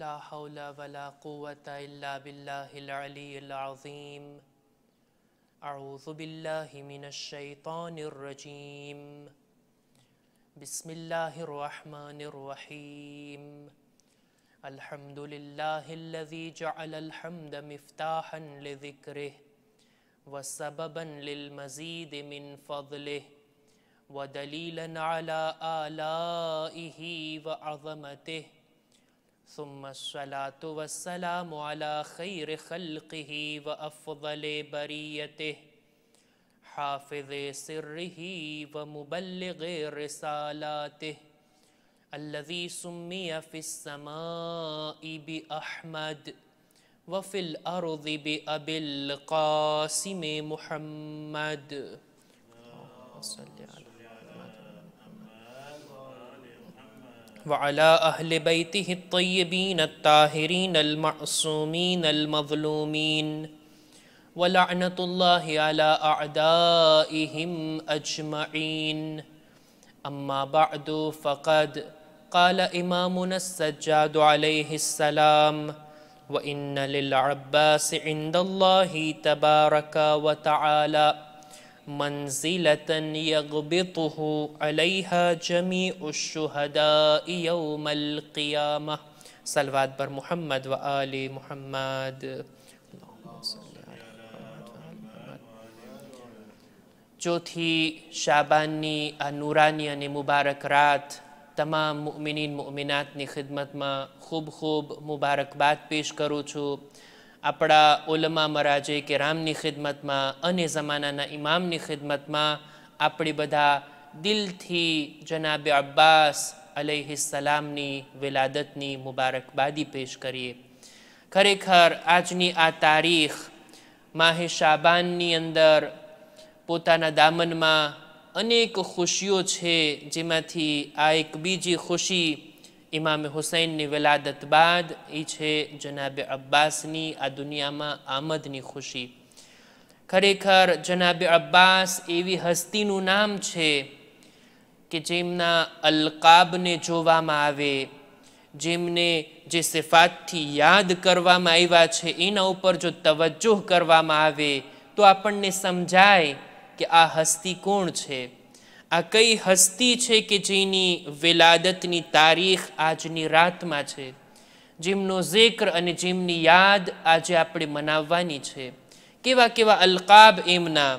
ला हौला वला क़ुवत इल्ला बिल्लाहिल अलील अज़ीम अऊज़ु बिल्लाहि मिनश शैतानिर रजीम बिस्मिल्लाहिर रहमानिर रहीम अल्हम्दुलिल्लाहिल्लज़ी जअलल हम्द मिफ्ताहन लिज़िक्रिह व सबबन लिल मज़ीद मिन फ़ज़लिह व दलीलन अला आलाइहि व अज़मतिह सुमसलातुवसलाम खैर खलक़ी व हाफिज़ व मुबलग अहमद वफ़िल अरुदि बि وعلى أهل بيته الطيبين الطاهرين المعصومين المظلومين ولعنة الله على أعدائهم أجمعين أما بعد فقد قال إمامنا السجاد عليه السلام وإن للعباس عند الله تبارك وتعالى منزلة يغبطه عليها جميع الشهداء يوم القيامة صلوات بر محمد وآل محمد ચોથી શાબાનની આ નૂરાની અને મુબારક રાત તમામ મુમિનીન મુમિનાતની ખિદમતમાં خوب ખૂબ મુબારકબાદ پیش કરું چھو આપણા ઓલમા મરાજે કે રામની ખિદમતમાં અને જમાનાના ઇમામની ખિદમતમાં આપણે બધા દિલથી જનાબે અબ્બાસ સલામની વિલાદતની મુબારકબાદી પેશ કરીએ ખરેખર આજની આ તારીખ માહે શાબાનની અંદર પોતાના દામનમાં અનેક ખુશીઓ છે જેમાંથી આ એક બીજી ખુશી ઇમામ હુસૈનની વિલાદત બાદ એ છે જનાબે અબ્બાસની આ દુનિયામાં આમદની ખુશી ખરેખર જનાબે અબ્બાસ એવી હસ્તીનું નામ છે કે જેમના અલકાબને જોવામાં આવે જેમને જે સિફાતથી યાદ કરવામાં આવ્યા છે એના ઉપર જો તવજ્જો કરવામાં આવે તો આપણને સમજાય કે આ હસ્તી કોણ છે આ કઈ હસ્તી છે કે જેની વિલાદતની તારીખ આજની રાતમાં છે જેમનો ઝિક્ર અને જેમની યાદ આજે આપણે મનાવવાની છે કેવા કેવા અલકાબ એમના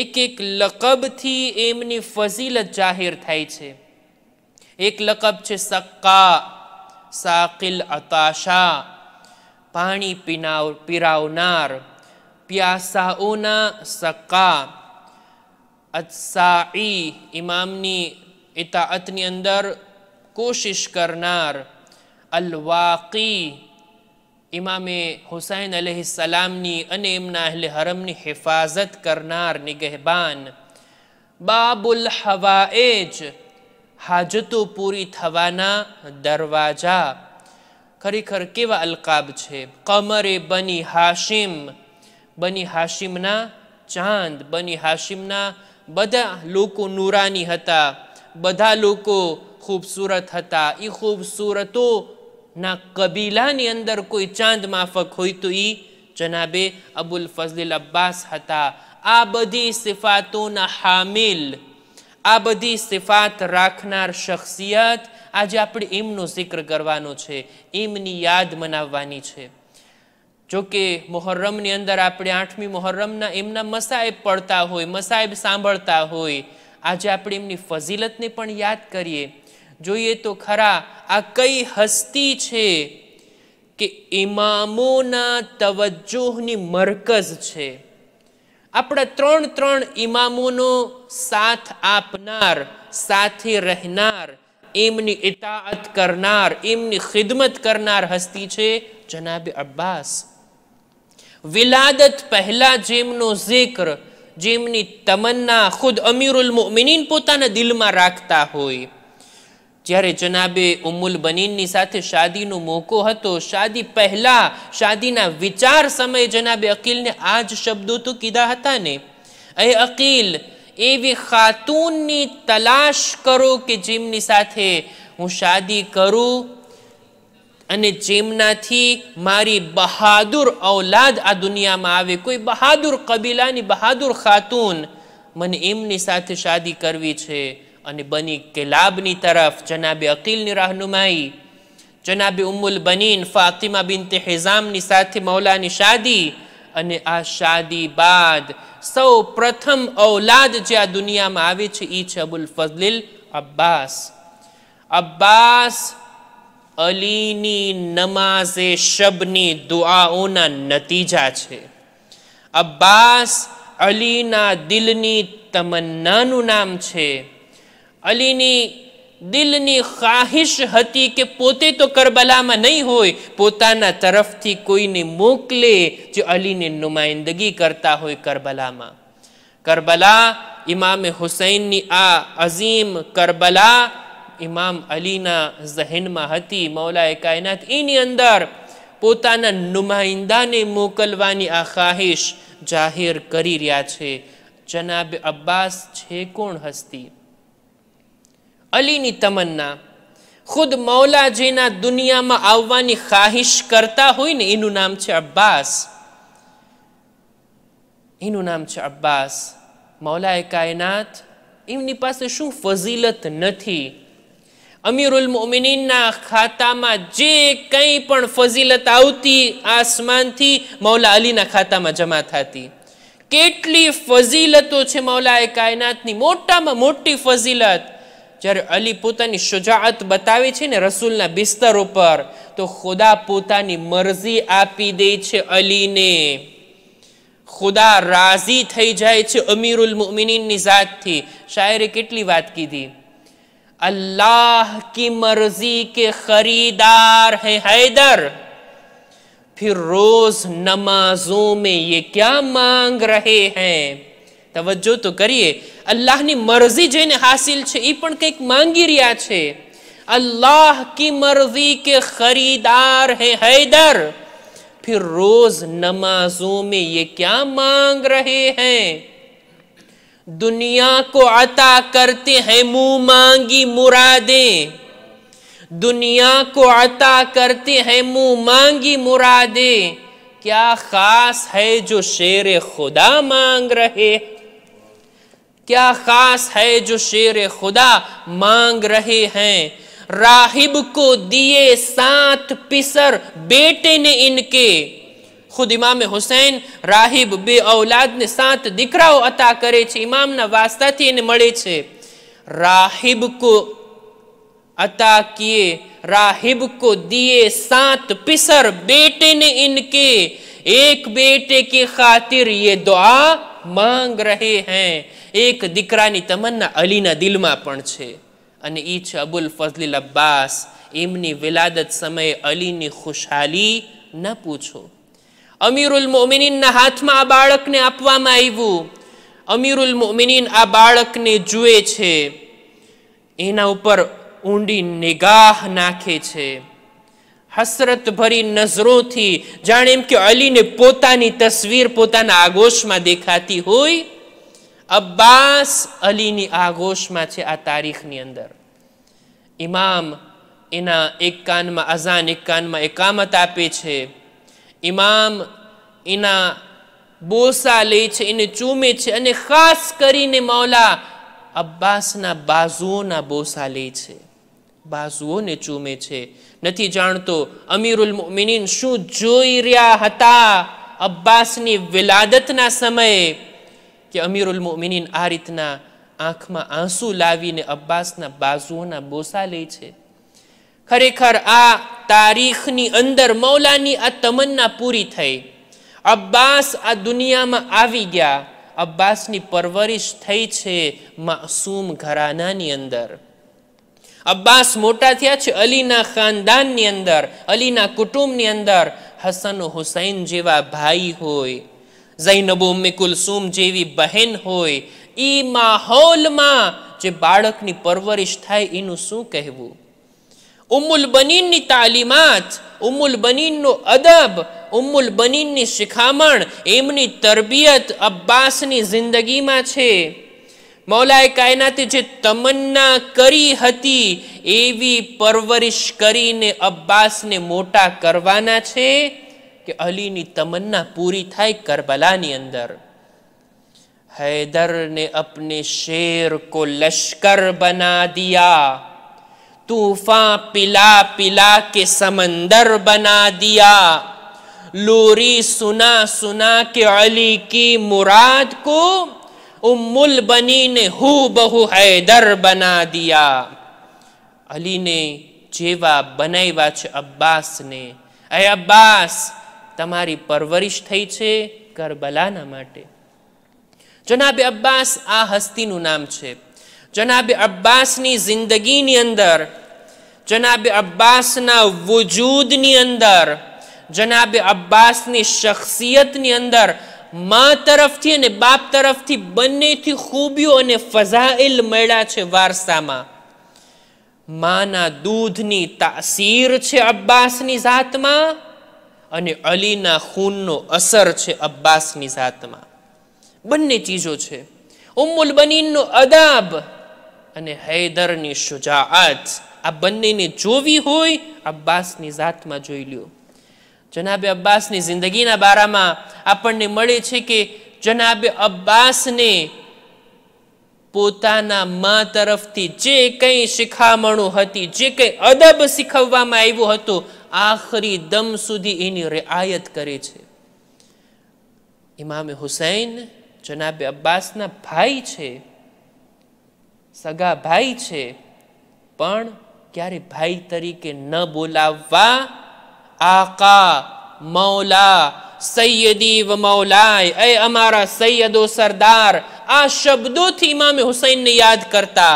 એક એક લકબથી એમની ફઝીલત જાહેર થાય છે એક લકબ છે સક્કા સાકિલ અતાશા પાણી પીનાવ પીરાવનાર પ્યાસાઓના સક્કા अत्साई इमामनी इताअतनी अंदर कोशिश करनार अलवाकी इमामे हुसैन अलहलामनी अनेमनाल हरमनी हिफाजत करनार निगहबान बाबुल हवाएज हाजतों पूरी थवाना दरवाजा खरेखर के अलकाब है कमरे बनी हाशिम बनी हाशिम ना चांद बनी हाशिमना બધા લોકો નુરાની હતા બધા લોકો ખૂબસૂરત હતા એ ખૂબસૂરતોના કબીલાની અંદર કોઈ ચાંદ માફક હોય તો એ જનાબે અબુલ ફઝલ અબ્બાસ હતા આ બધી સિફાતોના હામિલ આ બધી સિફાત રાખનાર શખ્સિયત આજે આપણે એમનો જિક્ર કરવાનો છે એમની યાદ મનાવવાની છે જોકે મોહર્રમની અંદર આપણે આઠમી મોહર્રમના એમના મસાહેબ પડતા હોય મસાહેબ સાંભળતા હોય આજે આપણે એમની ફઝીલતને પણ યાદ કરીએ જોઈએ તો ખરા આ કઈ હસ્તી છે કે ઇમામોના તવજ્જોહની મરકઝ છે આપણા ત્રણ ત્રણ ઇમામોનો સાથ આપનાર સાથે રહેનાર એમની ઇતાઅત કરનાર એમની ખિદમત કરનાર હસ્તી છે જનાબે અબ્બાસ વિલાદત પહેલાં જેમનો ઝિક્ર જેમની તમન્ના ખુદ અમીરુલ મોમિનીન પોતાના દિલમાં રાખતા હોય જ્યારે જનાબે ઉમુલ બનીનની સાથે શાદીનો મોકો હતો શાદી પહેલા શાદીના વિચાર સમયે જનાબે અકીલને આ જ શબ્દો તો કીધા હતા ને એ અકીલ એવી ખાતુનની તલાશ કરો કે જેમની સાથે હું શાદી કરું અને જેમનાથી મારી બહાદુર ઔલાદ આ દુનિયામાં આવે કોઈ બહાદુર કબીલાની બહાદુર ખાતુન મને એમની સાથે શાદી કરવી છે અને બની કેલાબની તરફ જનાબે અકીલની રહનુમાઈ જનાબે ઉમુલ બનીન ફાતિમા બિનતે હેઝામની સાથે મૌલાની શાદી અને આ શાદી બાદ સૌ પ્રથમ ઔલાદ જે આ દુનિયામાં આવે છે એ છે અબુલ ફઝલિલ અબ્બાસ અબ્બાસ અલીની નમાઝે શબની દુઆઓના નતીજા છે અબ્બાસ અલીના દિલની તમન્નાનું નામ છે અલીની દિલની ખાહિશ હતી કે પોતે તો કરબલામાં નહીં હોય પોતાના તરફથી કોઈને મોકલે જે અલીની નુમાઇંદગી કરતા હોય કરબલામાં કરબલા ઇમામે હુસૈનની આ અઝીમ કરબલા ઇમામ અલીના ઝહેનમાં હતી મૌલાએ કાયનાત એની અંદર પોતાના નુમાઇંદાને મોકલવાની આ ખાહિશ જાહેર કરી રહ્યા છે જનાબ અબ્બાસ છે કોણ હસ્તી અલીની તમન્ના ખુદ મૌલાજીના દુનિયામાં આવવાની ખાહિશ કરતા હોય ને એનું નામ છે અબ્બાસ એનું નામ છે અબ્બાસ મૌલાએ કાયનાત એમની પાસે શું ફઝીલત નથી અમીરુલ મોમિનીના ખાતામાં જે કંઈ પણ ફઝીલત આવતી આસમાનથી મૌલા અલીના ખાતામાં જમા થતી કેટલી ફઝીલતો છે મૌલાએ કાયનાતની મોટામાં મોટી ફઝીલત જ્યારે અલી પોતાની શુજાઅત બતાવે છે ને રસૂલના બિસ્તર ઉપર તો ખુદા પોતાની મરજી આપી દે છે અલીને ખુદા રાજી થઈ જાય છે અમીરુલ મોમિનીની જાતથી શાયરે કેટલી વાત કીધી अल्लाह की मर्जी के खरीदार है हैदर फिर रोज नमाजों में ये क्या मांग रहे हैं तवज्जो तो करिए अल्लाह ने मर्जी जेने हासिल छे ई पण कई मांगी रिया छे अल्लाह की मर्जी के खरीदार है हैदर फिर रोज नमाजों में ये क्या मांग रहे हैं दुनिया को अता करते हैं मुंह मांगी मुरादें दुनिया को अता करते हैं मुँह मांगी मुरादें क्या ख़ास है जो शेर खुदा मांग रहे क्या ख़ास है जो शेर खुदा मांग रहे हैं राहिब को दिए सात पिसर बेटे ने इनके ખુદ ઇમામે હુસૈન રાહિબ બે ઔલાદને સાત દીકરાઓ અતા કરે છે ઇમામના વાસ્તાથી એને મળે છે રાહિબ કો અતા કિયે राहिब को दिए सात पिसर बेटे ने इनके एक बेटे की खातिर ये दुआ માંગ રહે हैं એક દીકરાની તમન્ના અલીના દિલમાં પણ છે અને ઈ છે અબુલ ફઝલીલ અબ્બાસ એમની વિલાદત સમયે અલીની ખુશાલી ન પૂછો અમીરુલ મોમિનીનના હાથમાં આ બાળકને આપવામાં આવ્યું અમીરુલ મોમિનીન આ બાળકને જુએ છે એના ઉપર ઊંડી નિગાહ નાખે છે હસરત ભરી નજરોથી જાણે એમ કે અલીને પોતાની તસવીર પોતાના આગોશમાં દેખાતી હોય અબ્બાસ અલીની આગોશમાં છે આ તારીખની અંદર ઇમામ એના એક કાનમાં અઝાન એક કાનમાં એકામત આપે છે ઇમામ એના બોસા લે છે એને ચૂમે છે અને ખાસ કરીને મૌલા અબ્બાસના બાજુઓના બોસા લે છે બાજુઓને ચૂમે છે નથી જાણતો અમીરુલ મિનિન શું જોઈ રહ્યા હતા અબ્બાસની વિલાદતના સમયે કે અમીરુલ મોમિનીન આ રીતના આંખમાં આંસુ લાવીને અબ્બાસના બાજુઓના બોસા લે છે ખરેખર આ તારીખની અંદર મૌલાની આ તમન્ના પૂરી થઈ અબ્બાસ આ દુનિયામાં આવી ગયા અબ્બાસની પરવરિશ થઈ છે માસૂમ ઘરાનાની અંદર અબ્બાસ મોટા થયા છે અલીના ખાનદાનની અંદર અલીના કુટુંબની અંદર હસન હુસૈન જેવા ભાઈ હોય ઝૈનબ ઉમ્મે કુલસુમ જેવી બહેન હોય એ માહોલમાં જે બાળકની પરવરિશ થાય એનું શું કહેવું ઉમુલ બનીનની તાલીમાત ઉમુલ બનીનનો અદબ ઉમુલ બનીનની શિખામણ એમની તરબિયત અબ્બાસની જિંદગીમાં છે મૌલાએ કાયનાતે જે તમન્ના કરી હતી એવી પરવરિશ કરીને અબ્બાસને મોટા કરવાના છે કે અલીની તમન્ના પૂરી થાય કરબલાની અંદર હૈદરને ને અપને શેર કો લશ્કર બના દિયા तूफान पिला पिला के समंदर बना दिया लूरी सुना सुना के अली की मुराद को उम्मुल बनी ने हु बहु हैदर बना दिया अली ने જેવા બનાવ્યા છે અબ્બાસને એ અબ્બાસ તમારી પરવરિશ થઈ છે કરબલાના માટે જનાબે અબ્બાસ આ હસ્તીનું નામ છે જનાબ અબ્બાસની જિંદગીની અંદર જનાબ અબ્બાસના વજૂદની અંદર જનાબ અબ્બાસની શખ્સિયતની અંદર મા તરફથી અને બાપ તરફથી બંનેથી ખૂબીઓ અને ફઝાઇલ મળ્યા છે વારસામાં માના દૂધની તાસીર છે અબ્બાસની જાતમાં અને અલીના ખૂનનો અસર છે અબ્બાસની જાતમાં બંને ચીજો છે ઉમ્મુલ બનીનનો અદાબ અને હૈદરની શુજાઆત આ બંનેને જોવી હોય અબ્બાસની જાતમાં જોઈ લ્યો જનાબે અબ્બાસની જિંદગીના બારામાં આપણને મળે છે કે જનાબે અબ્બાસને પોતાના મા તરફથી જે કંઈ શિખામણો હતી જે કંઈ અદબ શીખવવામાં આવ્યું હતું આખરી દમ સુધી એની રિઆયત કરે છે ઇમામે હુસૈન જનાબે અબ્બાસના ભાઈ છે सगा भाई छे पण क्यारे भाई तरीके न बोलावा आका मौला सैयदी व मौलाय ए अमारा सैयदो सरदार आ शब्दो थी इमाम हुसैन ने याद करता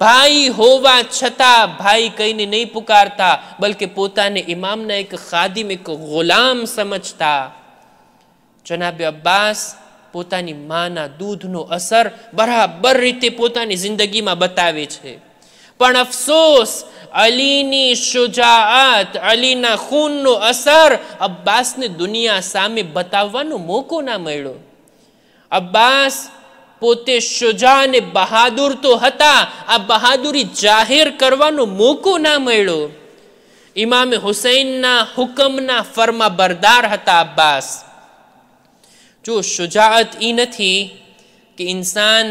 भाई होवा छता भाई कई ने नहीं पुकारता बल्कि पोता ने इमाम ने एक खादिम एक गुलाम समझता जनाब अब्बास પોતાની માના દૂધનો અસર બરાબર રીતે પોતાની જિંદગીમાં બતાવે છે પણ અફસોસ અલીની શુજાઆત અલીના ખૂનનો અસર અબ્બાસને દુનિયા સામે બતાવવાનો મોકો ના મળ્યો અબ્બાસ પોતે શુજા અને બહાદુર તો હતા આ બહાદુરી જાહેર કરવાનો મોકો ના મળ્યો ઇમામે હુસૈનના હુકમના ફરમા બરદાર હતા અબ્બાસ જો શુજાઅત એ નથી કે ઇન્સાન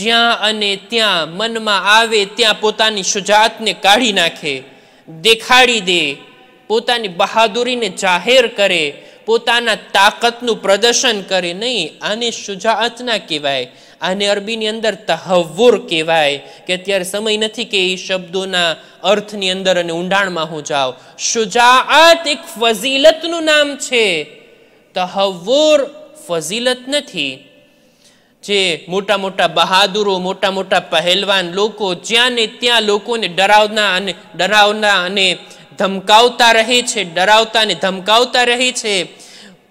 જ્યાં અને ત્યાં મનમાં આવે ત્યાં પોતાની શુજાઅતને કાઢી નાખે દેખાડી દે પોતાની બહાદુરીને જાહેર કરે પોતાના તાકતનું પ્રદર્શન કરે નહીં આને શુજાઅત ના કહેવાય આને અરબીની અંદર તહવ્વુર કહેવાય કે અત્યારે સમય નથી કે એ શબ્દોના અર્થની અંદર અને ઊંડાણમાં હું જાઉં શુજાઅત એક ફઝીલતનું નામ છે તહવોર ફઝિલત નથી જે મોટા મોટા બહાદુરો મોટા મોટા પહેલવાન લોકો જ્યાં ને ત્યાં લોકોને ડરાવના અને ડરાવના અને ધમકાવતા રહે છે ડરાવતા ને ધમકાવતા રહે છે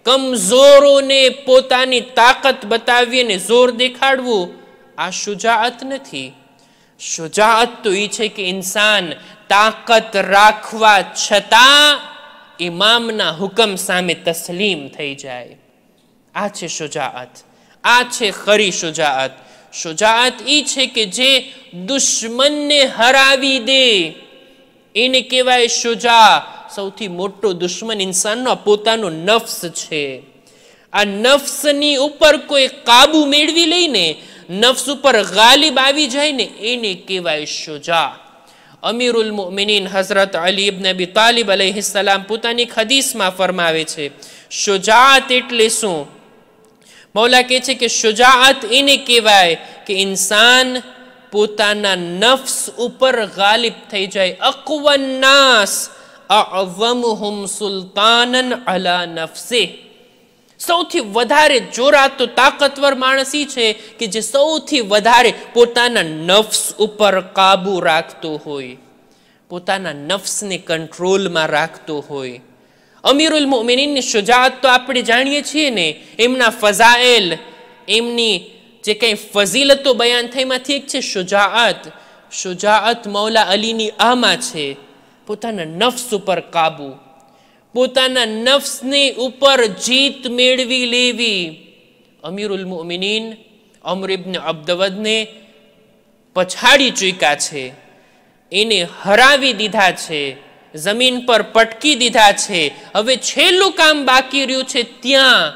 કમઝોરોને પોતાની તાકાત અને જોર દેખાડવું આ શુજાઅત નથી શુજાઅત તો એ છે કે ઇન્સાન તાકત રાખવા છતાં ઇમામના હુકમ સામે તસ્લીમ થઈ જાય આ છે શુજાઅત આ છે ખરી શુજાઅત શુજાઅત એ છે કે જે દુશ્મનને હરાવી દે એને કહેવાય શુજા સૌથી મોટો દુશ્મન ઇન્સાનનો પોતાનો નફ્સ છે આ નફ્સની ઉપર કોઈ કાબુ મેળવી લઈને નફ્સ ઉપર ગાલિબ આવી જાય ને એને કહેવાય શુજા અમીરુલમિનીન હઝરત અલી ઇબ્ન અબી તાલિબ અલહીસલામ પોતાની હદીસમાં ફરમાવે છે શુજાત એટલે શું મૌલા કહે છે કે શુજાત એને કહેવાય કે ઇન્સાન પોતાના નફ્સ ઉપર ગાલિબ થઈ જાય અકવન્નાસ અવમહુમ સુલતાનન અલા નફસે સૌથી વધારે જોરાતો તાકતવર માણસ ઈ છે કે જે સૌથી વધારે પોતાના નફ્સ ઉપર કાબુ રાખતો હોય પોતાના નફ્સને કંટ્રોલમાં રાખતો હોય અમીરુલ મોમિનીની શુજાત તો આપણે જાણીએ છીએ ને એમના ફઝાએલ એમની જે કંઈ ફઝીલતો બયાન થઈ એમાંથી એક છે શુજાઅત શુજાઅત મૌલા અલીની આમાં છે પોતાના નફ્સ ઉપર કાબુ પોતાના નફ્સની ઉપર જીત મેળવી લેવી અમીરુલ મોમિનીન અમર અબ્દવદને પછાડી ચૂક્યા છે એને હરાવી દીધા છે જમીન પર પટકી દીધા છે હવે છેલ્લું કામ બાકી રહ્યું છે ત્યાં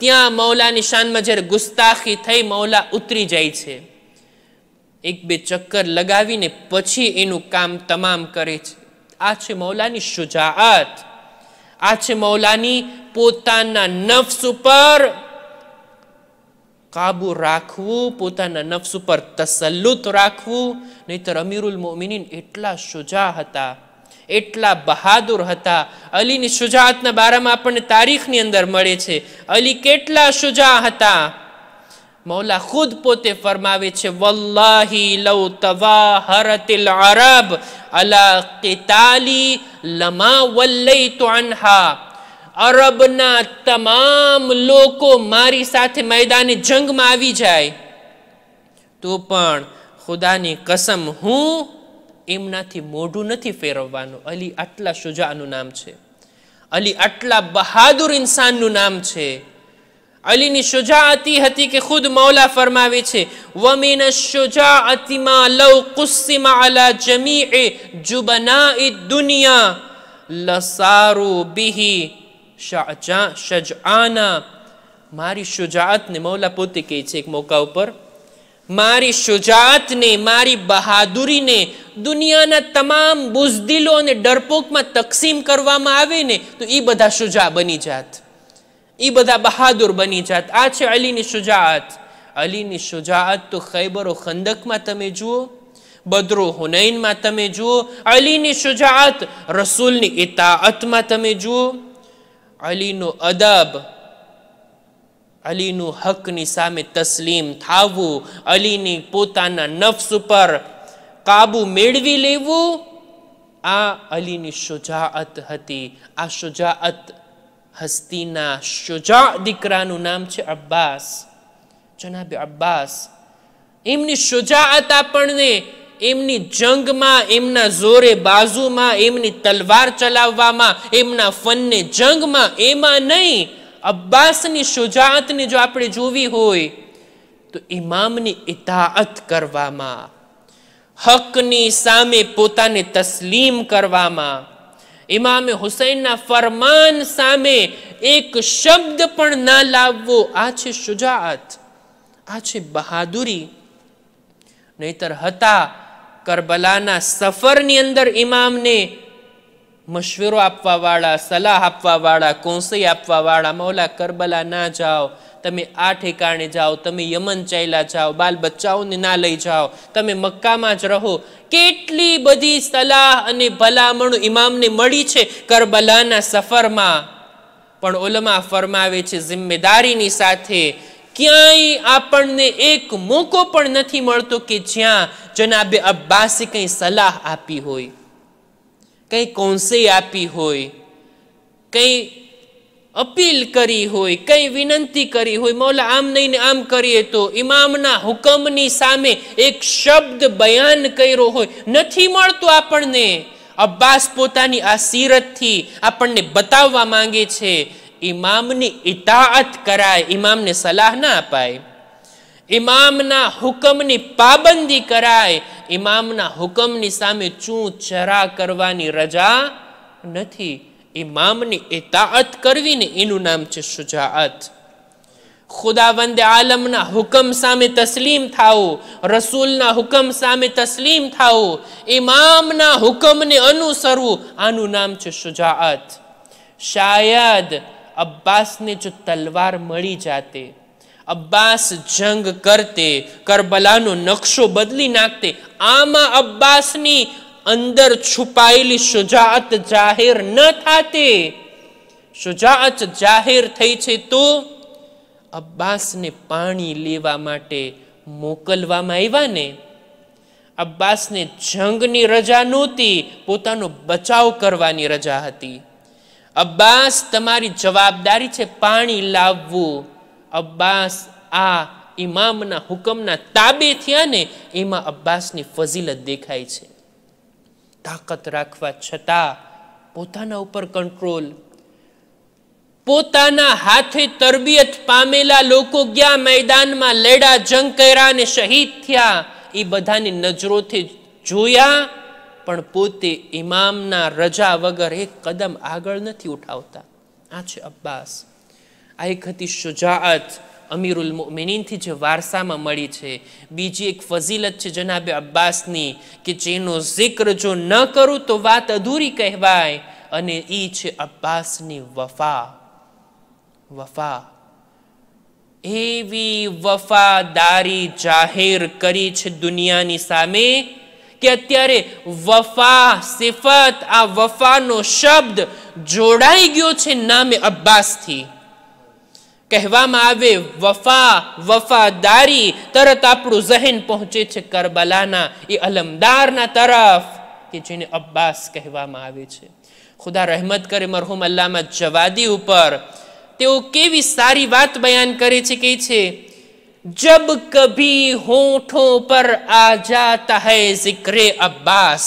ત્યાં મૌલાની શાનમાં જ્યારે ગુસ્તાખી થઈ મૌલા ઉતરી જાય છે એક બે ચક્કર લગાવીને પછી એનું કામ તમામ કરે છે આ છે મૌલાની શુજાઆત આ છે મૌલાની પોતાના નફ્સ ઉપર કાબુ રાખવું પોતાના નફ્સ ઉપર તસલ્લુત રાખવું નહીતર અમીરુલ મોમિનીન એટલા શુજા હતા એટલા બહાદુર હતા અલીની શુજાતના બારામાં આપણને તારીખની અંદર મળે છે અલી કેટલા શુજા હતા મૌલા ખુદ પોતે ફરમાવે છે વલ્લાહી લૌ તવાહરતિલ અરબ અલા કિતાલી લમા વલ્લૈતુ અનહા અરબના તમામ લોકો મારી સાથે મેદાને જંગમાં આવી જાય તો પણ ખુદાની કસમ હું એમનાથી મોઢું નથી ફેરવવાનું અલી આટલા શુજાનું નામ છે અલી આટલા બહાદુર ઇન્સાનનું નામ છે અલીની શુજાઅતી હતી કે ખુદ મૌલા ફરમાવે છે વમિન શુજાઅતીમાં લવ કુસ્સીમાં અલા જમીએ જુબનાઈ દુનિયા લસારુ બિહી શજઆના મારી શુજાઅતને મૌલા પોતે કહે છે એક મોકા ઉપર મારી શુજાતને મારી બહાદુરીને દુનિયાના તમામ બુઝદિલો અને ડરપોકમાં તકસીમ કરવામાં આવે ને તો એ બધા શુજા બની જાત એ બધા બહાદુર બની જાત આ છે અલીની શુજાઅત અલીની શુજાઅત તો ખૈબરો ખંદકમાં તમે જુઓ બદરો હુનૈનમાં તમે જુઓ અલીની શુજાઅત રસૂલની ઇતાઅતમાં તમે જુઓ અલીનો અદબ અલીનું હકની સામે તસ્લીમ થાવું અલીની પોતાના નફ્સ ઉપર કાબુ મેળવી લેવું આ અલીની શુજાઅત હતી આ શુજાઅત હસ્તીના શુજા દીકરાનું નામ છે અબ્બાસ જનાબે અબ્બાસ એમની શુજાઅત આપણને એમની જંગમાં એમના જોરે બાજુમાં એમની તલવાર ચલાવવામાં એમના ફનને જંગમાં એમાં નહીં અબ્બાસની શુજાઅતને જો આપણે જોવી હોય તો ઇમામની ઇતાઅત કરવામાં હકની સામે પોતાને તસ્લીમ કરવામાં ઇમામે હુસૈનના ફરમાન સામે એક શબ્દ પણ ના લાવવો આ છે શુજાઅત આ છે બહાદુરી નહીતર હતા કરબલાના સફરની અંદર ઇમામને મશવેરો આપવાવાળા સલાહ આપવા વાળા કોંસઈ આપવા વાળા મૌલા કરબલા ના જાઓ તમે આ ઠેકાણે જાઓ તમે યમન ચૈલા જાઓ બાલ બચ્ચાઓને ના લઈ જાઓ તમે મક્કામાં જ રહો કેટલી બધી સલાહ અને ભલામણ ઇમામને મળી છે કરબલાના સફરમાં પણ ઓલમા ફરમાવે છે જિમ્મેદારીની સાથે ક્યાંય આપણને એક મોકો પણ નથી મળતો કે જ્યાં જનાબે અબ્બાસે કંઈ સલાહ આપી હોય કંઈ કોન્સે આપી હોય કંઈ અપીલ કરી હોય કઈ વિનંતી કરી હોય મૌલા આમ નહીં ને આમ કરીએ તો ઇમામના હુકમની સામે એક શબ્દ બયાન કર્યો હોય નથી મળતો આપણને અબ્બાસ પોતાની આ સીરતથી આપણને બતાવવા માંગે છે ઇમામની ઇતાઅત કરાય ઇમામને સલાહ ના અપાય ઇમામના હુકમની પાબંદી કરાય ઇમામના હુકમની સામે ચૂં ચરા કરવાની રજા નથી ઇમામની ઇતાઅત કરવીને એનું નામ છે સુજાઅત ખુદાવંદ આલમના હુકમ સામે તસલીમ થાઓ રસૂલના હુકમ સામે તસલીમ થાઓ ઇમામના હુકમને અનુસરવું આનું નામ છે સુજાઅત શાયદ અબ્બાસને જો તલવાર મળી જાતે અબ્બાસ જંગ કરતે કરબલાનો નકશો બદલી નાખતે આમાં અબ્બાસની અંદર છુપાયેલી શુજાઅત જાહેર ન થાતી શુજાઅત જાહેર થઈ છે તો અબ્બાસને પાણી લેવા માટે મોકલવામાં આવ્યા ને અબ્બાસને જંગની રજા નહોતી પોતાનો બચાવ કરવાની રજા હતી અબ્બાસ તમારી જવાબદારી છે પાણી લાવવું અબ્બાસ આ ઇમામના હુકમના તાબે થયા ને એમાં અબ્બાસની ફઝીલત દેખાય છે તાકાત રાખવા છતાં પોતાના ઉપર કંટ્રોલ પોતાના હાથે તરબિયત પામેલા લોકો ગયા મેદાનમાં લેડા જંગ કર્યા અને શહીદ થયા એ બધાની નજરોથી જોયા પણ પોતે ઇમામના રજા વગર એક કદમ આગળ નથી ઉઠાવતા આ છે અબ્બાસ આ એક હતી શુજાઅત અમીરુલ મોમિનીનથી જે વારસામાં મળી છે બીજી એક ફઝીલત છે જનાબે અબ્બાસની કે જેનો જિક્ર જો ન કરું તો વાત અધૂરી કહેવાય અને એ છે અબ્બાસની વફા વફા એવી વફાદારી જાહેર કરી છે દુનિયાની સામે કે અત્યારે વફા સિફત આ વફાનો શબ્દ જોડાઈ ગયો છે નામે અબ્બાસથી કહેવામાં આવે વફા વફાદારી તરત આપણું ઝહેન પહોંચે છે કરબલાના એ અલમદારના તરફ કે જેને અબ્બાસ કહેવામાં આવે છે ખુદા રહેમત કરે મરહુમ અલ્લામા જવાદી ઉપર તેઓ કેવી સારી વાત બયાન કરે છે કે છે જબ કભી હોઠો પર આ જાતા હૈ જિક્રે અબ્બાસ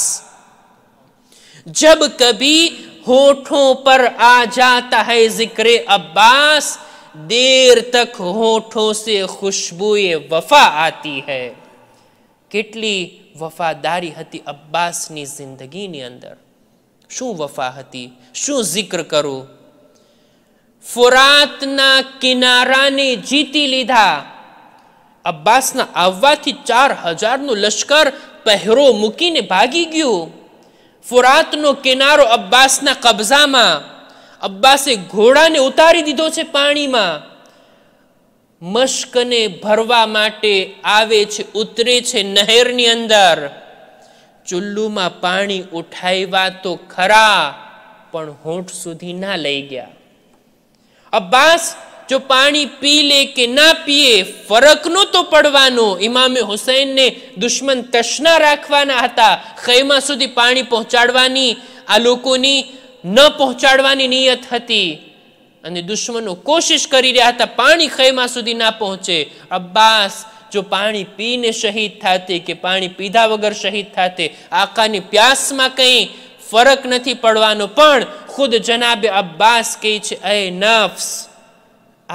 જબ કભી હોઠો પર આ જાતા હૈ જિક્રે અબ્બાસ દેર તક હોઠો સે ખુશ્બુએ વફા આતી હૈ કેટલી વફાદારી હતી અબ્બાસની જિંદગીની અંદર શું વફા હતી શું જિક્ર કરું ફુરાતના કિનારાને જીતી લીધા અબ્બાસના આવવાથી ચાર હજારનું લશ્કર પહેરો મૂકીને ભાગી ગયું ફુરાતનો કિનારો અબ્બાસના કબજામાં અબ્બાસે ઘોડાને ઉતારી દીધો છે પાણીમાં મશ્કને ભરવા માટે આવે છે ઉતરે છે નહેરની અંદર ચુલ્લુમાં પાણી ઉઠાવ્યા તો ખરા પણ હોઠ સુધી ના લઈ ગયા અબ્બાસ જો પાણી પી લે કે ના પીએ ફરકનો તો પડવાનો ઇમામે હુસૈનને દુશ્મન તશના રાખવાના હતા ખૈમા સુધી પાણી પહોંચાડવાની આ લોકોની ન પહોંચાડવાની નિયત હતી અને દુશ્મનો કોશિશ કરી રહ્યા હતા પાણી ખૈમા સુધી ના પહોંચે અબ્બાસ જો પાણી પીને શહીદ થાતે કે પાણી પીધા વગર શહીદ થાતે આકાની પ્યાસમાં કંઈ ફરક નથી પડવાનો પણ ખુદ જનાબે અબ્બાસ કહે છે અ નફ્સ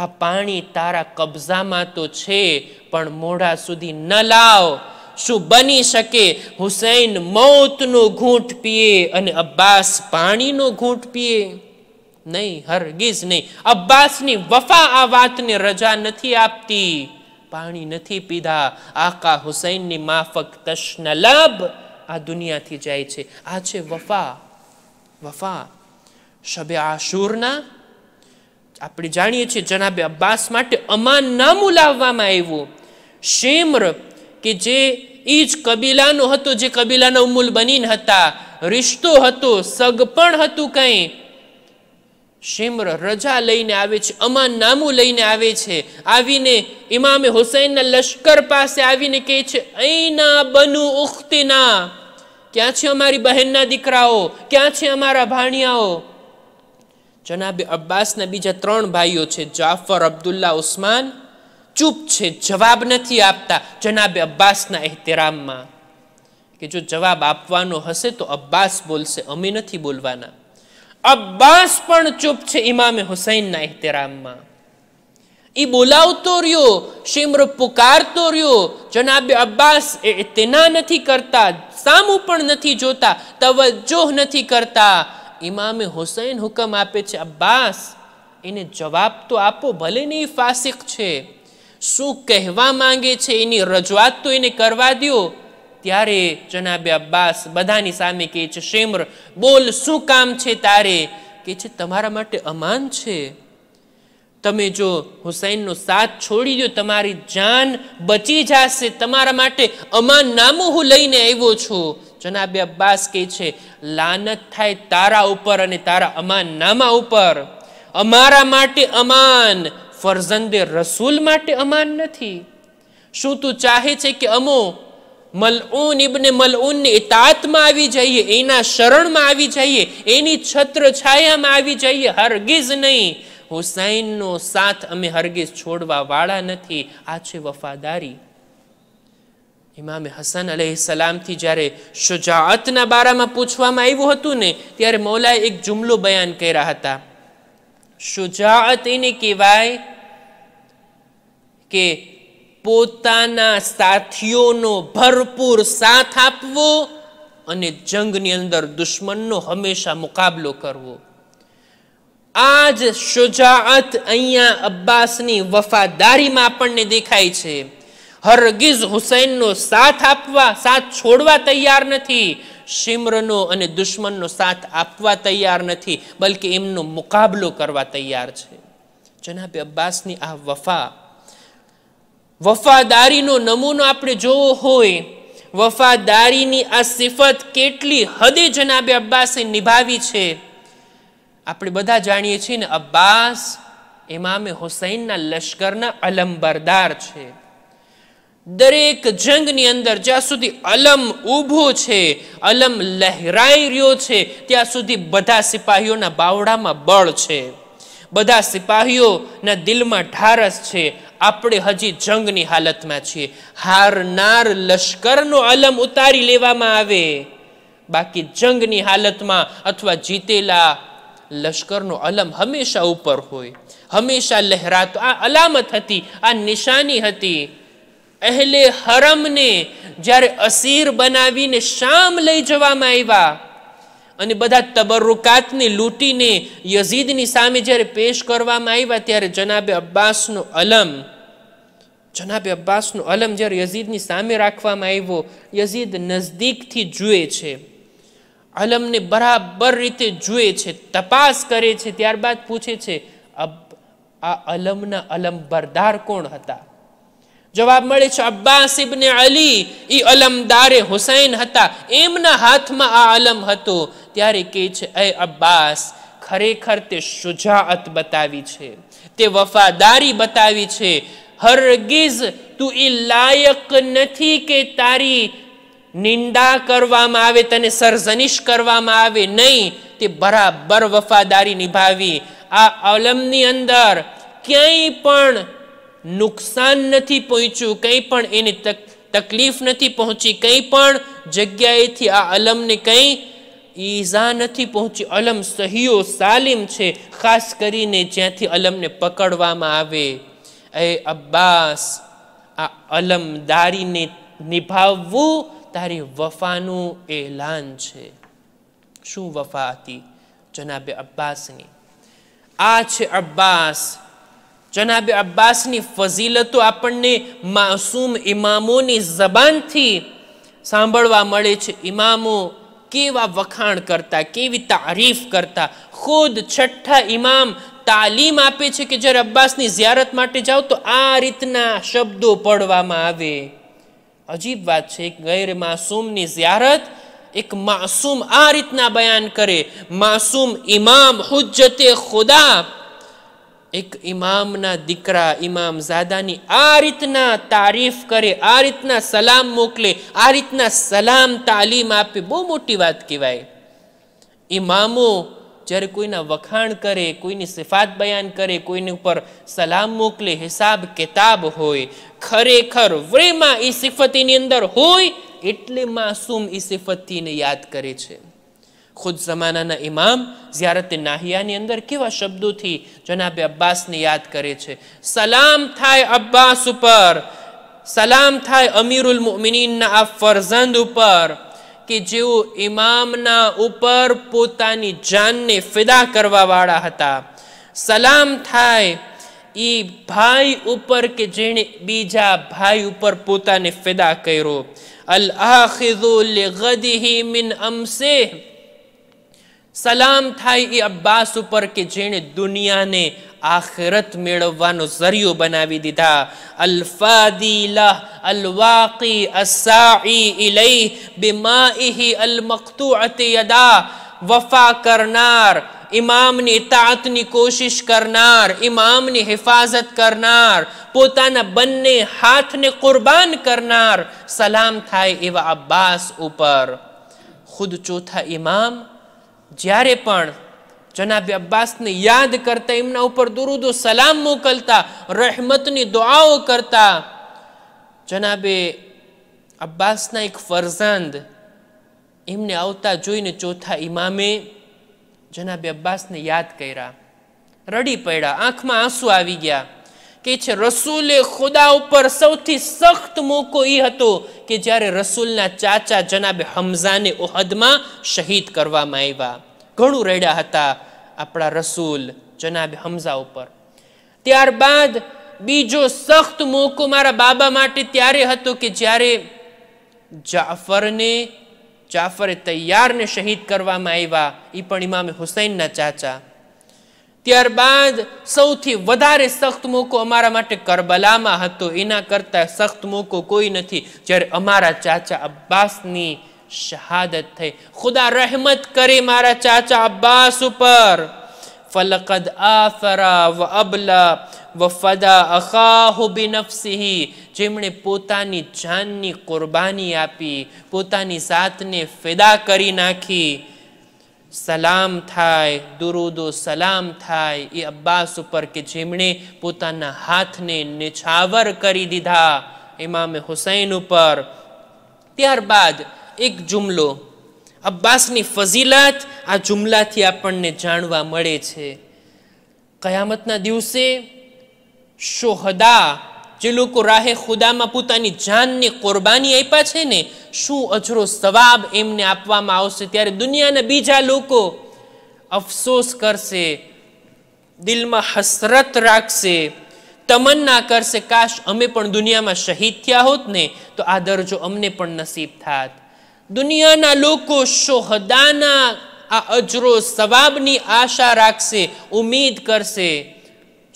આ પાણી તારા કબજામાં તો છે પણ મોઢા સુધી ન લાવ શું બની શકે હુસૈન મૌતનો ઘૂંટ પીએ અને અબ્બાસ પાણીનો ઘૂંટ પીએ નહીં હરગીઝ નહીં અબ્બાસની વફા આ વાતને રજા નથી આપતી પાણી નથી પીધા આકા હુસૈનની માફક તશ્નલાભ આ દુનિયાથી જાય છે આ છે વફા વફા શબે આશુરના આપણે જાણીએ છીએ જનાબે અબ્બાસ માટે અમાન નામું લાવવામાં આવ્યું શેમ્ર કે જે એ જ કબીલાનું હતું જે કબીલાનો ઉમુલ બનીને હતા રિશ્તો હતો સગપણ હતું કંઈ શિમ્ર રજા લઈને આવે છે અમાન નામું લઈને આવે છે આવીને ઇમામે હુસૈનના લશ્કર પાસે આવીને કહે છે અહીંના બનુ ઉખતીના ક્યાં છે અમારી બહેનના દીકરાઓ ક્યાં છે અમારા ભાણિયાઓ જનાબે અબ્બાસના બીજા ત્રણ ભાઈઓ છે જાફર અબ્દુલ્લા ઉસ્માન ચુપ છે જવાબ નથી આપતા जनाबे अब्बास ના ઇતરામ માં કે જો જવાબ આપવાનો હશે તો अब्बास બોલશે અમે નથી બોલવાના अब्बास પણ ચૂપ છે ઇમામે હુસૈન ના ઇતરામ માં ઈ બોલાવતો રયો શિમર પુકારતો રયો जनाबे अब्बास એ તે ના નથી કરતા સામું પણ નથી જોતા તવજ્જો નથી કરતા ઇમામે હુસૈન હુકમ આપે છે अब्बास એને જવાબ તો આપો ભલે ને ફાસિક છે શું કહેવા માંગે છે એની રજૂઆત તો એને કરવા દો ત્યારે જનાબે અબ્બાસ બધાની સામે કહે છે શેમર બોલ શું કામ છે તારે કે છે તમારા માટે અમાન છે તમે જો હુસૈનનો સાથ છોડી દો તમારી જાન બચી જશે તમારા માટે અમાન નામું હું લઈને આવ્યો છું જનાબે અબ્બાસ કહે છે લાનત થાય તારા ઉપર અને તારા અમાન નામા ઉપર અમારા માટે અમાન ફરઝંદે રસૂલ માટે અમાન નથી શું તું ચાહે છે કે અમો મલઉન ઇબને મલઉનની ઇતાતમાં આવી જઈએ એના શરણમાં આવી જઈએ એની છત્ર છાયામાં આવી જઈએ હરગીઝ નહીં હુસૈનનો સાથ અમે હરગીઝ છોડવા વાળા નથી આ છે વફાદારી ઇમામે હસન સલામથી જ્યારે શુજાઅતના બારામાં પૂછવામાં આવ્યું હતું ને ત્યારે મૌલાએ એક જુમલો બયાન કર્યા હતા શુજાઅત એને કહેવાય કે પોતાના સાથીઓનો ભરપૂર સાથ આપવો અને જંગની અંદર દુશ્મનનો હંમેશા મુકાબલો કરવો આ જ શુજાઅત અહીંયા અબ્બાસની વફાદારીમાં આપણને દેખાય છે હરગીઝ હુસૈનનો સાથ આપવા સાથ છોડવા તૈયાર નથી શિમ્રનો અને દુશ્મનનો સાથ આપવા તૈયાર નથી બલકે એમનો મુકાબલો કરવા તૈયાર છે જનાબે અબ્બાસની આ વફા વફાદારીનો નમૂનો આપણે જોવો હોય વફાદારીની આ સિફત કેટલી હદે જનાબે અબ્બાસે નિભાવી છે આપણે બધા જાણીએ છીએ ને અબ્બાસ ઇમામે હુસૈનના લશ્કરના અલમબરદાર છે દરેક જંગની અંદર જ્યાં સુધી અલમ ઊભો છે અલમ લહેરાઈ રહ્યો છે ત્યાં સુધી બધા સિપાહીઓના બાવડામાં બળ છે બધા સિપાહીઓના દિલમાં ઢારસ છે આપણે હજી જંગની હાલતમાં છીએ હારનાર લશ્કરનો અલમ ઉતારી લેવામાં આવે બાકી જંગની હાલતમાં અથવા જીતેલા લશ્કરનો અલમ હંમેશા ઉપર હોય હંમેશા લહેરાતો આ અલામત હતી આ નિશાની હતી અહેલે હરમને જ્યારે અસીર બનાવીને શામ લઈ જવામાં આવ્યા અને બધા તબરુકાતને લૂંટીને યઝીદની સામે જ્યારે પેશ કરવામાં આવ્યા ત્યારે જનાબે અબ્બાસનો અલમ જનાબે અબ્બાસનો અલમ જ્યારે યઝીદની સામે રાખવામાં આવ્યો યઝીદ નજદીકથી જુએ છે અલમને બરાબર રીતે જુએ છે તપાસ કરે છે ત્યારબાદ પૂછે છે આ અલમના અલમ બરદાર કોણ હતા જવાબ મળે છે અબ્બાસ ઇબને અલી ઈ અલમદારે હુસૈન હતા એમના હાથમાં આ અલમ હતો ત્યારે કહે છે એ અબ્બાસ ખરેખર તે શુજાઅત બતાવી છે તે વફાદારી બતાવી છે હરગીઝ તું એ લાયક નથી કે તારી નિંદા કરવામાં આવે તને સરઝનિશ કરવામાં આવે નહીં તે બરાબર વફાદારી નિભાવી આ અલમની અંદર ક્યાંય પણ નુકસાન નથી પહોંચ્યું કંઈ પણ એને તકલીફ નથી પહોંચી કંઈ પણ જગ્યાએથી આ અલમને કંઈ ઈઝા નથી પહોંચી અલમ સહીઓ સાલિમ છે ખાસ કરીને જ્યાંથી અલમને પકડવામાં આવે એ અબ્બાસ આ અલમદારીને નિભાવવું તારી વફાનું એલાન છે શું વફા હતી જનાબે અબ્બાસની આ છે અબ્બાસ જનાબે અબ્બાસની ફઝીલતો આપણને માસૂમ ઇમામોની જબાનથી સાંભળવા મળે છે ઇમામો કેવા વખાણ કરતા કેવી તારીફ કરતા ખુદ છઠ્ઠા ઇમામ તાલીમ આપે છે કે જ્યારે અબ્બાસની ઝિયારત માટે જાઓ તો આ રીતના શબ્દો પડવામાં આવે અજીબ વાત છે એક ગૈર માસૂમની ઝિયારત એક માસૂમ આ રીતના બયાન કરે માસૂમ ઇમામ હુજ્જતે ખુદા એક ઇમામના દીકરા ઇમામ ઝાદાની આ રીતના તારીફ કરે આ રીતના સલામ મોકલે આ રીતના સલામ તાલીમ આપે બહુ મોટી વાત કહેવાય ઇમામો જ્યારે કોઈના વખાણ કરે કોઈની સિફાત બયાન કરે કોઈની ઉપર સલામ મોકલે હિસાબ કિતાબ હોય ખરેખર વ્રેમાં એ સિફતીની અંદર હોય એટલે માસુમ એ સિફતીને યાદ કરે છે ખુદ જમાનાના ઇમામ ઝિયારત નાહિયાની અંદર કેવા શબ્દોથી જનાબે અબ્બાસને યાદ કરે છે સલામ થાય અબ્બાસ ઉપર સલામ થાય અમીરુલ મુમિનીનના આ ફરઝંદ ઉપર કે જેઓ ઇમામના ઉપર પોતાની જાનને ફિદા કરવાવાળા હતા સલામ થાય એ ભાઈ ઉપર કે જેણે બીજા ભાઈ ઉપર પોતાને ફિદા કર્યો અલ આખિઝુ લિગદિહી મિન અમસિહ સલામ થાય એ અબ્બાસ ઉપર કે જેણે દુનિયાને આખરત મેળવવાનો ઝરિયો બનાવી દીધા અલ્ફાદીલા અલવાકી અસાઈ ઇલઈ બિમાઇહી અલમક્તુઅતે અતિયદા વફા કરનાર ઇમામની તાતની કોશિશ કરનાર ઇમામની હિફાઝત કરનાર પોતાના બંને હાથને કુરબાન કરનાર સલામ થાય એવા અબ્બાસ ઉપર ખુદ ચોથા ઇમામ જ્યારે પણ જનાબે અબ્બાસને યાદ કરતા એમના ઉપર દુરુદો સલામ મોકલતા રહેમતની દુઆઓ કરતા જનાબે અબ્બાસના એક ફરઝાંદ એમને આવતા જોઈને ચોથા ઇમામે જનાબે અબ્બાસને યાદ કર્યા રડી પડ્યા આંખમાં આંસુ આવી ગયા કે છે રસૂલે ખુદા ઉપર સૌથી સખ્ત મોકો એ હતો કે જ્યારે રસૂલના ચાચા જનાબે હમઝાને ઓહદમાં શહીદ કરવામાં આવ્યા ઘણું રેડ્યા હતા આપણા રસૂલ જનાબે હમઝા ઉપર ત્યારબાદ બીજો સખ્ત મોકો મારા બાબા માટે ત્યારે હતો કે જ્યારે જાફરને જાફરે તૈયારને શહીદ કરવામાં આવ્યા એ પણ ઇમામે હુસૈનના ચાચા त્યારબાદ સૌથી વધારે સખત મુકો અમારા માટે કરબલામાં હતો એના કરતાં સખત મુકો કોઈ નથી જ્યારે અમારા चाचा अब्बासની શહાદત થઈ ખુદા રહમત કરે અમારા चाचा अब्बास ઉપર ફલકદ આફરા વબલા વફદ અખાહુ બિ נפસી જમણે પોતાની જાનની કुर्बानी આપી પોતાની સાથને ફિદા કરી નાખી સલામ થાય દુરુદો સલામ થાય એ અબ્બાસ ઉપર કે જેમણે પોતાના હાથને નિછાવર કરી દીધા ઇમામે હુસૈન ઉપર ત્યારબાદ એક જુમલો અબ્બાસની ફઝીલત આ જુમલાથી આપણને જાણવા મળે છે કયામતના દિવસે શોહદા જે લોકો રાહે ખુદામાં પોતાની જાનને કોરબાની આપ્યા છે ને શું અજરો સવાબ એમને આપવામાં આવશે ત્યારે દુનિયાના બીજા લોકો અફસોસ કરશે દિલમાં હસરત રાખશે તમન્ના કરશે કાશ અમે પણ દુનિયામાં શહીદ થયા હોત ને તો આ દરજો અમને પણ નસીબ થાત દુનિયાના લોકો શોહદાના આ અજરો સવાબની આશા રાખશે ઉમેદ કરશે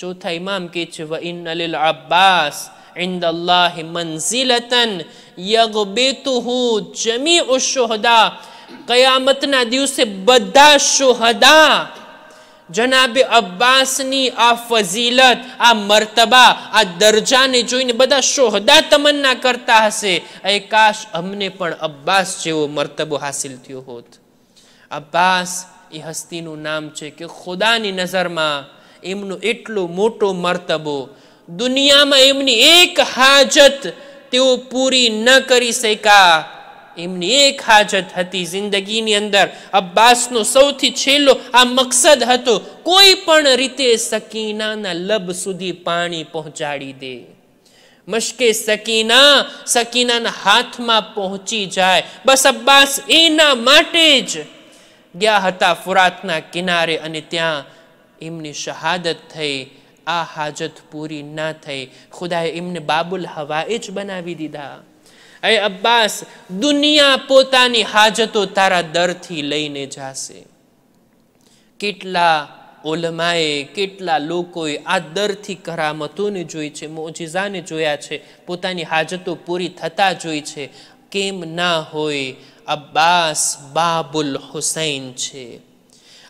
चौथा इमाम के व इन अल अब्बास इंद अल्लाह मंजिलतन यगबेतुहु जमी उशहदा કયામતના દિવસે બધા શુહદા જનાબે અબ્બાસની આ ફઝીલત આ મર્તબા આ દરજાને જોઈને બધા શોહદા તમન્ના કરતા હશે એ કાશ અમને પણ અબ્બાસ જેવો મર્તબો હાસિલ થયો હોત અબ્બાસ એ હસ્તીનું નામ છે કે ખુદાની નજરમાં એમનો એટલો મોટો મર્તબો દુનિયામાં એમની એક હાજત તેઓ પૂરી ન કરી શક્યા એમની એક હાજત હતી જિંદગીની અંદર અબ્બાસનો સૌથી છેલ્લો આ મકસદ હતો કોઈ પણ રીતે સકીનાના લબ સુધી પાણી પહોંચાડી દે મશ્કે સકીના સકીનાના હાથમાં પહોંચી જાય બસ અબ્બાસ એના માટે જ ગયા હતા ફુરાતના કિનારે અને ત્યાં એમની શહાદત થઈ આ હાજત પૂરી ના થઈ ખુદાએ એમને બાબુલ હવાએ જ બનાવી દીધા એ અબ્બાસ દુનિયા પોતાની હાજતો તારા દરથી લઈને જાશે કેટલા ઓલમાએ કેટલા લોકોએ આ દરથી કરામતોને જોઈ છે મોજીઝાને જોયા છે પોતાની હાજતો પૂરી થતા જોઈ છે કેમ ના હોય અબ્બાસ બાબુલ હુસૈન છે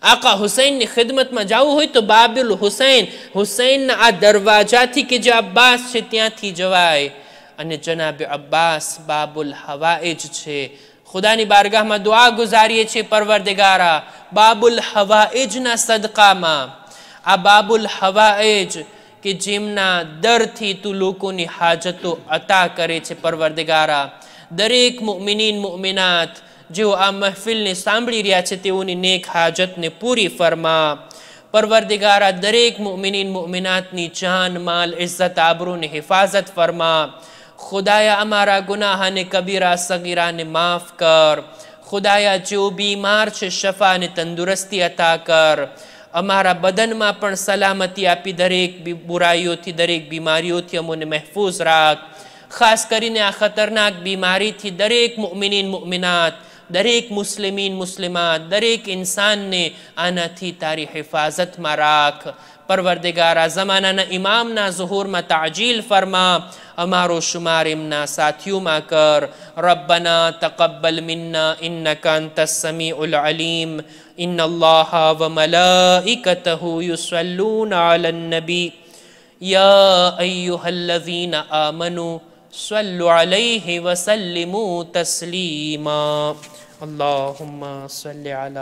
આકા હુસૈનની ખિદમતમાં જવું હોય તો બાબુલ હુસૈન હુસૈનના આ દરવાજાથી કે જે અબ્બાસ છે ત્યાંથી જવાય અને જનાબ અબ્બાસ બાબુલ હવાઈજ છે ખુદાની બારગાહમાં દુઆ ગુઝારીએ છીએ પરવરદિગારા બાબુલ હવાઈજના સદકામાં આ બાબુલ હવાઈજ કે જેમના દરથી તું લોકોની હાજતો અતા કરે છે પરવરદિગારા દરેક મુમિનીન મુમિનાત जो आ महफिल ने सांभी रहा है नेक हाजत ने पूरी फरमा परवरदिगारा दरेक मुमिनीन मुमिनात नी जान माल इज्जत आबरू ने हिफाजत फरमा खुदाया अमारा गुनाह ने कबीरा सगीरा ने माफ कर खुदाया जो बीमार छे शफा ने तंदुरस्ती अता कर अमारा बदन मा पण सलामती आपी दरेक बुराईओ थी दरेक बीमारी थी अमोने महफूज राख खास करीने आ खतरनाक बीमारी थी दरेक मुमिनीन मुमिनात દરેક મુસ્લિમીન મુસ્લમાત દરેક ઇન્સાનને આનાથી તારી હિફાઝત મરાક પરવર્દિગાર જમાના ને ઇમામ ના ઝુહૂર મતાજીલ ફરમા અમારો શુમાર ઇмна સાથીઓ માકર રબ્બના તકબ્બલ મિન્ના ઇન્ના કા અન્તસમીઉલ અલીમ ઇન્નાલ્લાહ વ મલાઇકતહુ યુસલ્લુન અલા નબી યા અય્યુહાલ્લજીના આમનો صلوا عليه وسلموا تسليما اللهم صل على